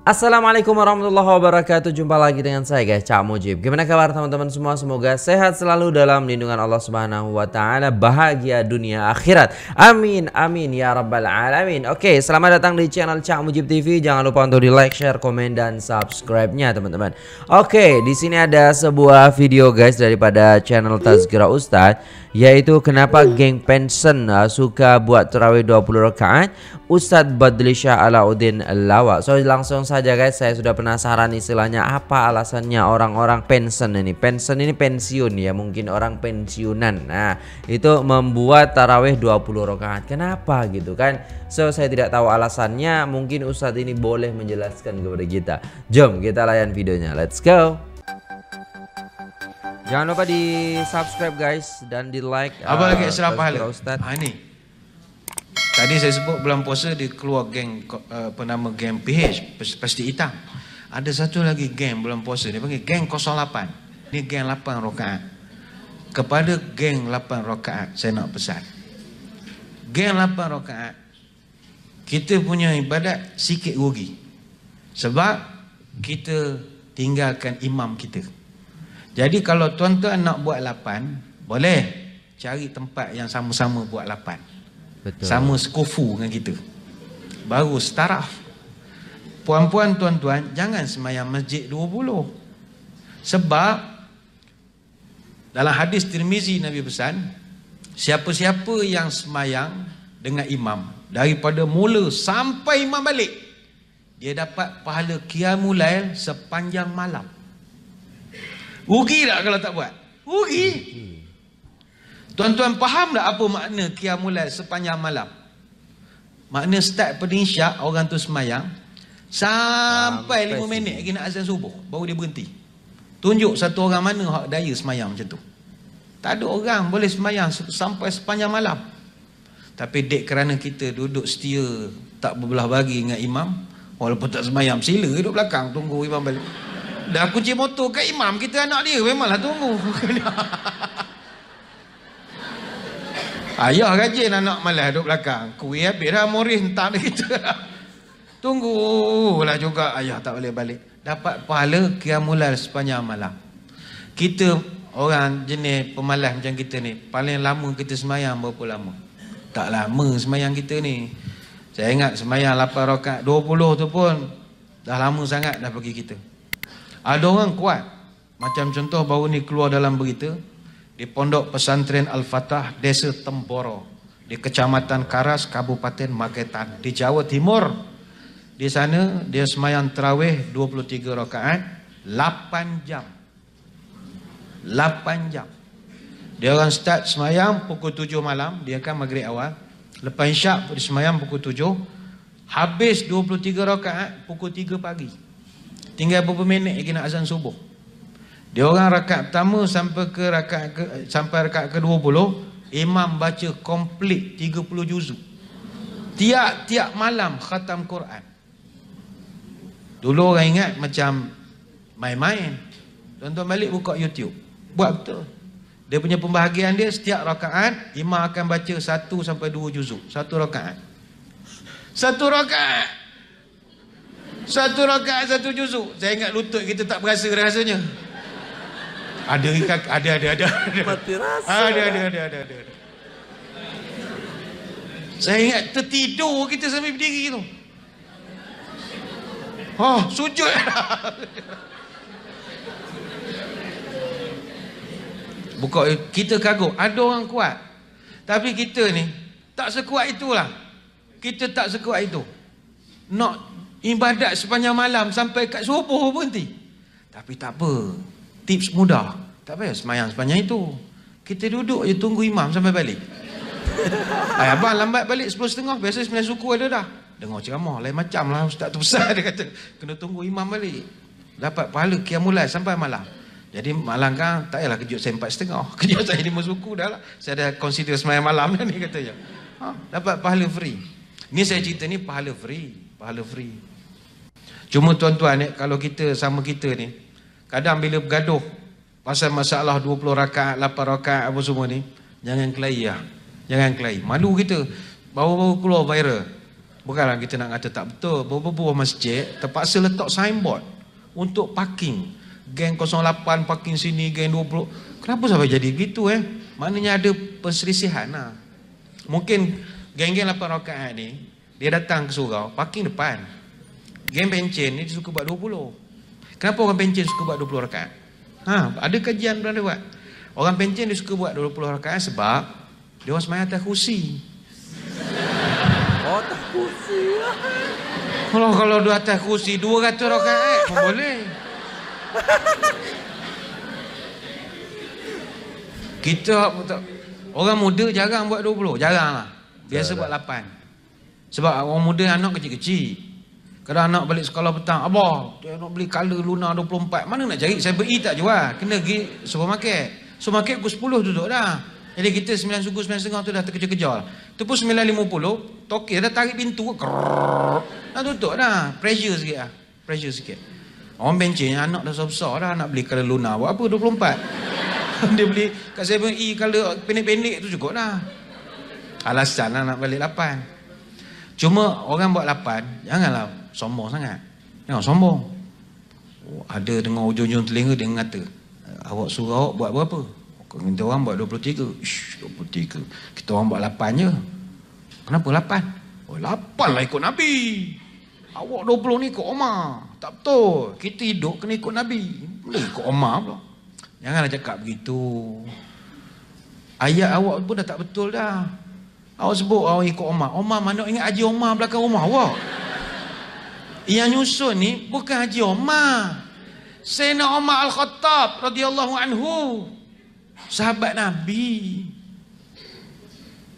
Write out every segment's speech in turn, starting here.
Assalamualaikum warahmatullahi wabarakatuh Jumpa lagi dengan saya guys Cak Mujib Gimana kabar teman-teman semua Semoga sehat selalu dalam lindungan Allah subhanahu wa ta'ala Bahagia dunia akhirat Amin amin ya rabbal alamin Oke selamat datang di channel Cak Mujib TV Jangan lupa untuk di like, share, komen, dan subscribe-nya teman-teman Oke di sini ada sebuah video guys Daripada channel Tazkira Ustadz Iaitu kenapa hmm. geng pension uh, ah, suka buat terawih 20 rakaat Ustaz Badlisha Alauddin Lawa So langsung saja guys saya sudah penasaran istilahnya apa alasannya orang-orang pension ini Pension ini pensiun ya mungkin orang pensiunan Nah itu membuat terawih 20 rakaat Kenapa gitu kan So saya tidak tahu alasannya mungkin Ustaz ini boleh menjelaskan kepada kita Jom kita layan videonya let's go Jangan lupa di subscribe guys dan di like. Apa lagi salah pahala? Ha, ah, ini. Tadi saya sebut belum puasa di keluar geng uh, eh, penama geng PH pasti hitam. Ada satu lagi geng belum puasa ni panggil geng 08. Ini geng 8 rokaat. Kepada geng 8 rokaat saya nak pesan. Geng 8 rokaat kita punya ibadat sikit rugi. Sebab kita tinggalkan imam kita. Jadi kalau tuan-tuan nak buat lapan, boleh cari tempat yang sama-sama buat lapan. Betul. Sama sekufu dengan kita. Baru setaraf. Puan-puan, tuan-tuan, jangan semayang masjid dua puluh Sebab dalam hadis Tirmizi Nabi pesan, siapa-siapa yang semayang dengan imam, daripada mula sampai imam balik, dia dapat pahala qiyamulail sepanjang malam. Ugi tak kalau tak buat? Ugi. Hmm. Tuan-tuan faham tak apa makna kiamulat sepanjang malam? Makna start pada insyak, orang tu semayang. Sampai, lima minit lagi nak azan subuh. Baru dia berhenti. Tunjuk satu orang mana hak daya semayang macam tu. Tak ada orang boleh semayang sampai sepanjang malam. Tapi dek kerana kita duduk setia tak berbelah bagi dengan imam. Walaupun tak semayang, sila duduk belakang tunggu imam balik dah kunci motor ke imam kita anak dia memanglah tunggu ayah rajin anak malah duduk belakang kuih habis dah murih entah kita tunggulah juga ayah tak boleh balik dapat pahala kiamulal sepanjang malam kita orang jenis pemalas macam kita ni paling lama kita semayang berapa lama tak lama semayang kita ni saya ingat semayang 8 rakat 20 tu pun dah lama sangat dah pergi kita ada orang kuat. Macam contoh baru ni keluar dalam berita. Di Pondok Pesantren Al-Fatah, Desa Temboro. Di Kecamatan Karas, Kabupaten Magetan. Di Jawa Timur. Di sana, dia semayang terawih 23 rakaat. 8 jam. 8 jam. Dia orang start semayang pukul 7 malam. Dia akan maghrib awal. Lepas isyak, semayang pukul 7. Habis 23 rakaat pukul 3 pagi. Tinggal beberapa minit lagi nak azan subuh. Dia orang rakaat pertama sampai ke rakaat ke, sampai rakaat ke-20, imam baca komplit 30 juzuk. Tiap-tiap malam khatam Quran. Dulu orang ingat macam main-main. tuan balik buka YouTube. Buat betul. Dia punya pembahagian dia setiap rakaat imam akan baca satu sampai dua juzuk. Satu rakaat. Satu rakaat. Satu rakaat satu juzuk. Saya ingat lutut kita tak berasa rasanya. Ada ada ada ada. ada. Mati rasa. Ada ada ada ada ada. Saya ingat tertidur kita sampai berdiri tu. Oh, sujud. Buka kita kagum. Ada orang kuat. Tapi kita ni tak sekuat itulah. Kita tak sekuat itu. Nak Ibadat sepanjang malam sampai kat subuh pun nanti. Tapi tak apa. Tips mudah. Tak payah semayang sepanjang itu. Kita duduk je tunggu imam sampai balik. Ayah abang lambat balik 10.30. Biasa 9 suku ada dah. Dengar ceramah. Lain macam lah. Ustaz terbesar. dia kata. Kena tunggu imam balik. Dapat pahala kiamulai sampai malam. Jadi malam kan tak payahlah kejut saya setengah Kejut saya 5 suku dah lah. Saya dah consider semayang malam dah ni katanya. Ha, dapat pahala free. Ni saya cerita ni pahala free. Pahala free. Cuma tuan-tuan, ni eh, kalau kita sama kita ni, kadang bila bergaduh pasal masalah 20 rakaat, 8 rakaat apa semua ni, jangan kelahi lah. Ya. Jangan kelahi. Malu kita. Baru-baru keluar viral. Bukanlah kita nak kata tak betul. Beberapa masjid terpaksa letak signboard untuk parking. Geng 08 parking sini, geng 20. Kenapa sampai jadi begitu eh? Maknanya ada perselisihan lah. Mungkin geng-geng 8 rakaat ni, dia datang ke surau, parking depan. Game pencen ni suka buat 20. Kenapa orang pencen suka buat 20 rakaat? Ha, ada kajian pernah buat. Orang pencen dia suka buat 20 rakaat sebab dia orang semayang atas kursi. Oh, atas kursi. Lah. Kalau kalau dua atas kursi 200 rakaat pun boleh. Kita orang muda jarang buat 20, lah. Biasa buat 8. Lah. Sebab orang muda anak kecil-kecil. Kalau anak balik sekolah petang, abah, dia nak beli kala Luna 24. Mana nak cari? Saya beri tak jual. Kena pergi supermarket. Supermarket aku 10 tutup dah. Jadi kita 9 suku, 9 setengah tu dah terkejar-kejar. Tu pun 9.50, tokir dah tarik pintu. Dah tutup dah. Pressure sikit lah. Pressure sikit. Orang bencin, anak dah besar-besar dah nak beli kala Luna. Buat apa 24? dia beli kat 7E kala pendek-pendek tu cukup dah. Alasan lah nak balik 8. Cuma orang buat lapan, janganlah sombong sangat. Jangan sombong. Oh, ada dengan ujung-ujung telinga dia kata, awak suruh awak buat berapa? Kita orang buat 23. Ish, 23. Kita orang buat lapan je. Kenapa lapan? Oh, lapan lah ikut Nabi. Awak 20 ni ikut Omar. Tak betul. Kita hidup kena ikut Nabi. Boleh ikut Omar pula. Janganlah cakap begitu. Ayat awak pun dah tak betul dah. Awak sebut awak ikut Omar. Omar mana ingat Haji Omar belakang rumah awak. Yang nyusun ni bukan Haji Omar. Sayyidina Omar Al-Khattab radhiyallahu anhu. Sahabat Nabi.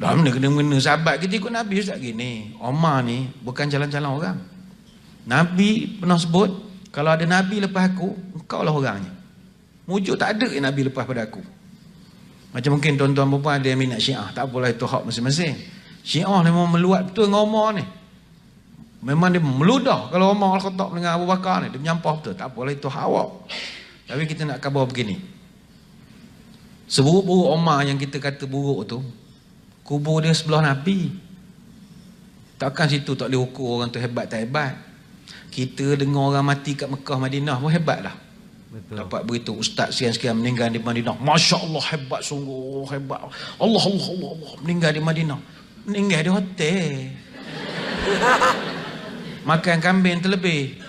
Dah mana kena mengena sahabat kita ikut Nabi Ustaz gini. Omar ni bukan jalan-jalan orang. Nabi pernah sebut, kalau ada Nabi lepas aku, kau lah orangnya. Mujur tak ada Nabi lepas pada aku. Macam mungkin tuan-tuan perempuan ada yang minat syiah. Tak apalah itu hak masing-masing. Syiah memang meluat betul dengan Omar ni. Memang dia meludah kalau Omar Al-Khattab dengan Abu Bakar ni. Dia menyampah betul. Tak apalah itu hak awak. Tapi kita nak khabar begini. Seburuk-buruk Omar yang kita kata buruk tu. Kubur dia sebelah Nabi. Takkan situ tak boleh ukur orang tu hebat tak hebat. Kita dengar orang mati kat Mekah Madinah pun hebat lah. Betul. Dapat begitu ustaz sekian-sekian meninggal di Madinah. Masya Allah hebat sungguh hebat. Allah Allah Allah, Allah. meninggal di Madinah. Meninggal di hotel. Makan kambing terlebih.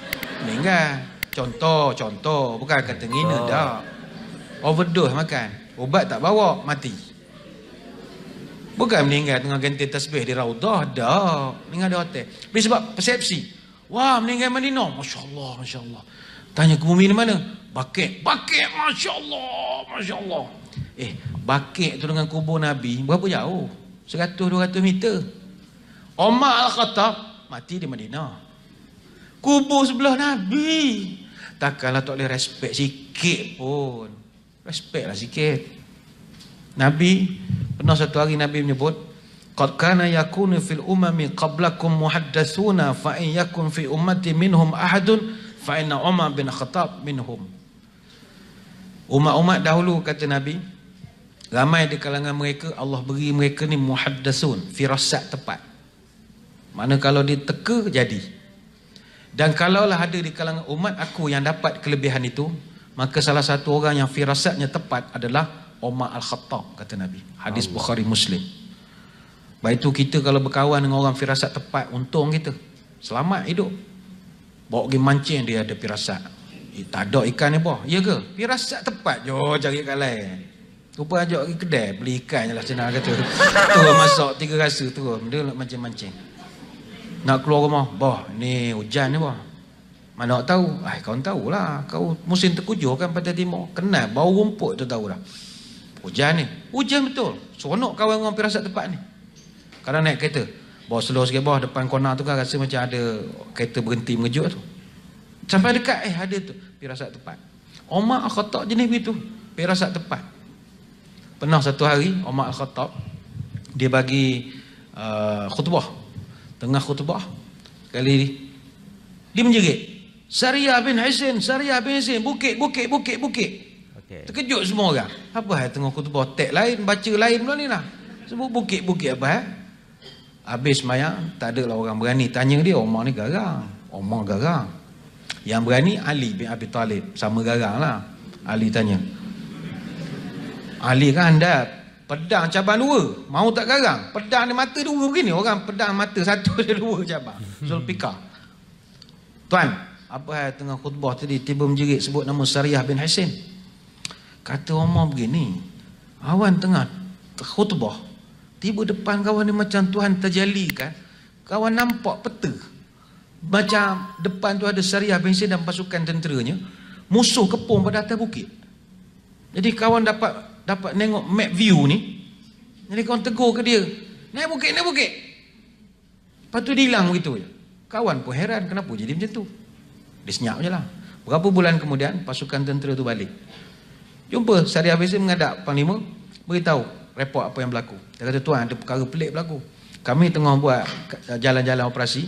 Meninggal. Contoh, contoh. Bukan kata ngina oh. dah. Overdose makan. Ubat tak bawa, mati. Bukan meninggal tengah ganti tasbih di raudah dah. Meninggal di hotel. Tapi sebab persepsi. Wah, meninggal di Madinah. Masya Allah, Masya Allah. Tanya ke bumi mana? Bakit? Bakit? Masya Allah. Masya Allah. Eh, bakit tu dengan kubur Nabi, berapa jauh? 100-200 meter. Omar Al-Khattab, mati di Madinah. Kubur sebelah Nabi. Takkanlah tak boleh respect sikit pun. Respectlah sikit. Nabi, pernah satu hari Nabi menyebut, Qad kana yakunu fil umami qablakum muhaddathuna fa in yakun fi umati minhum ahadun fa inna bin Khattab minhum. Umat-umat dahulu kata Nabi Ramai di kalangan mereka Allah beri mereka ni muhaddasun Firasat tepat Mana kalau dia teka jadi Dan kalaulah ada di kalangan umat aku yang dapat kelebihan itu Maka salah satu orang yang firasatnya tepat adalah Umar Al-Khattab kata Nabi Hadis Allah. Bukhari Muslim Baik itu kita kalau berkawan dengan orang firasat tepat Untung kita Selamat hidup Bawa pergi mancing dia ada firasat Eh, tak ada ikan ni boh, Ya ke? Pi rasa tepat je oh, cari kat lain. Rupa ajak pergi kedai beli ikan je lah senang kata. Tu masak tiga rasa tu. Dia nak mancing-mancing. Nak keluar rumah. Boh, ni hujan ni bah. Mana nak tahu? Ay, ah, kau tahu lah. Kau musim terkujur kan pada timur. Kenal bau rumput tu lah. Hujan ni. Hujan betul. Seronok kawan orang pergi rasa tepat ni. Kalau naik kereta. Bawa slow sikit bawah depan corner tu kan rasa macam ada kereta berhenti mengejut tu. Sampai dekat eh ada tu firasat tepat. Umar Al-Khattab jenis begitu, firasat tepat. Pernah satu hari Umar Al-Khattab dia bagi uh, khutbah. Tengah khutbah kali ni dia menjerit. Sariah bin Hisin, Sariah bin Hisin, bukit, bukit, bukit, bukit. Okay. Terkejut semua orang. Apa hal tengah khutbah, tek lain, baca lain pula ni lah. Sebut bukit, bukit apa hal. Eh? Habis mayang, tak ada lah orang berani tanya dia, Omar ni garang. Omar garang. Yang berani Ali bin Abi Talib Sama garang lah Ali tanya Ali kan anda Pedang cabang dua Mau tak garang Pedang ni mata dua begini Orang pedang mata satu dia dua cabang Zulpika Tuan Apa hal tengah khutbah tadi Tiba menjerit sebut nama Sariah bin Hassin Kata Omar begini Awan tengah khutbah Tiba depan kawan ni macam Tuhan terjali kan Kawan nampak peta macam depan tu ada syariah bensin dan pasukan tenteranya musuh kepung pada atas bukit jadi kawan dapat dapat nengok map view ni jadi kawan tegur ke dia naik bukit, naik bukit lepas tu dia hilang begitu je kawan pun heran kenapa jadi macam tu dia senyap je lah berapa bulan kemudian pasukan tentera tu balik jumpa syariah bensin mengadap panglima beritahu report apa yang berlaku dia kata tuan ada perkara pelik berlaku kami tengah buat jalan-jalan operasi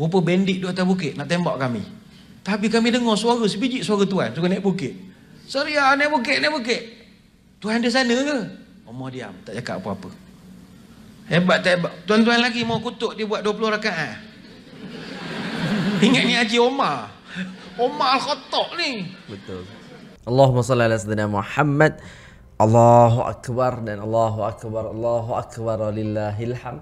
Rupa bandit di atas bukit nak tembak kami. Tapi kami dengar suara, sebiji suara tuan Suka naik bukit. Saria, ah, naik bukit, naik bukit. Tuhan di sana ke? Omar diam, tak cakap apa-apa. Hebat tak hebat. Tuan-tuan lagi mau kutuk, dia buat 20 rakaat. Ah. Ingat ni Haji Omar. Omar Al-Khattab ni. Betul. Allahumma salli ala sayyidina Muhammad. Allahu akbar dan Allahu akbar. Allahu akbar lillahi alhamd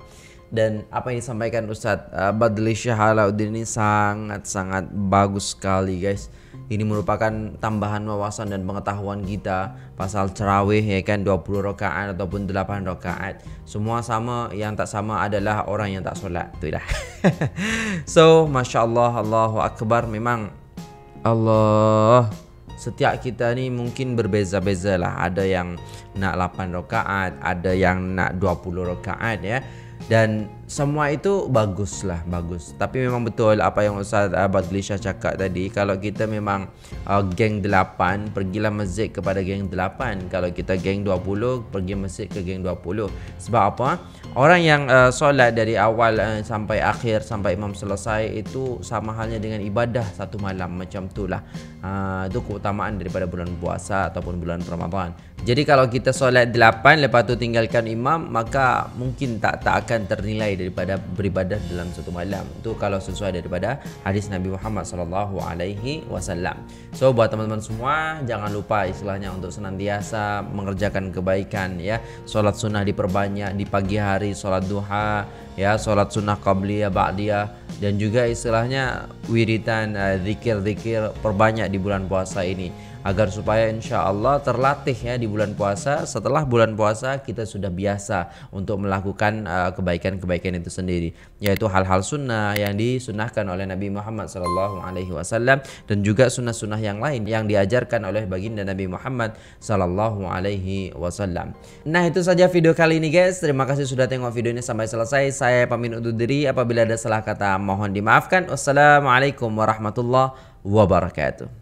dan apa yang disampaikan Ustadz uh, Badli Syahalauddin ini sangat-sangat bagus sekali guys ini merupakan tambahan wawasan dan pengetahuan kita pasal cerawih ya kan 20 rakaat ataupun 8 rakaat semua sama yang tak sama adalah orang yang tak solat itu dah so masya Allah Allahu Akbar memang Allah setiap kita ni mungkin berbeza-beza lah ada yang nak 8 rakaat ada yang nak 20 rakaat ya dan semua itu bagus lah bagus tapi memang betul apa yang Ustaz ah, Abad Glisha cakap tadi kalau kita memang uh, geng 8 pergilah masjid kepada geng 8 kalau kita geng 20 pergi masjid ke geng 20 sebab apa orang yang uh, solat dari awal uh, sampai akhir sampai imam selesai itu sama halnya dengan ibadah satu malam macam itulah uh, itu keutamaan daripada bulan puasa ataupun bulan Ramadan jadi kalau kita solat 8 lepas tu tinggalkan imam maka mungkin tak tak akan ternilai daripada beribadah dalam satu malam. Itu kalau sesuai daripada hadis Nabi Muhammad sallallahu alaihi wasallam. So buat teman-teman semua jangan lupa istilahnya untuk senantiasa mengerjakan kebaikan ya. Salat sunnah diperbanyak di pagi hari, salat duha, ya salat sunnah qabliyah, ba'diyah dan juga istilahnya wiritan, eh, zikir-zikir perbanyak di bulan puasa ini agar supaya insya Allah terlatih ya di bulan puasa. Setelah bulan puasa kita sudah biasa untuk melakukan eh, kebaikan-kebaikan uh, itu sendiri, yaitu hal-hal sunnah yang disunahkan oleh Nabi Muhammad Sallallahu Alaihi Wasallam dan juga sunnah-sunnah yang lain yang diajarkan oleh baginda Nabi Muhammad Sallallahu Alaihi Wasallam. Nah itu saja video kali ini guys. Terima kasih sudah tengok video ini sampai selesai. Saya pamit undur diri apabila ada salah kata mohon dimaafkan. Wassalamualaikum warahmatullahi wabarakatuh.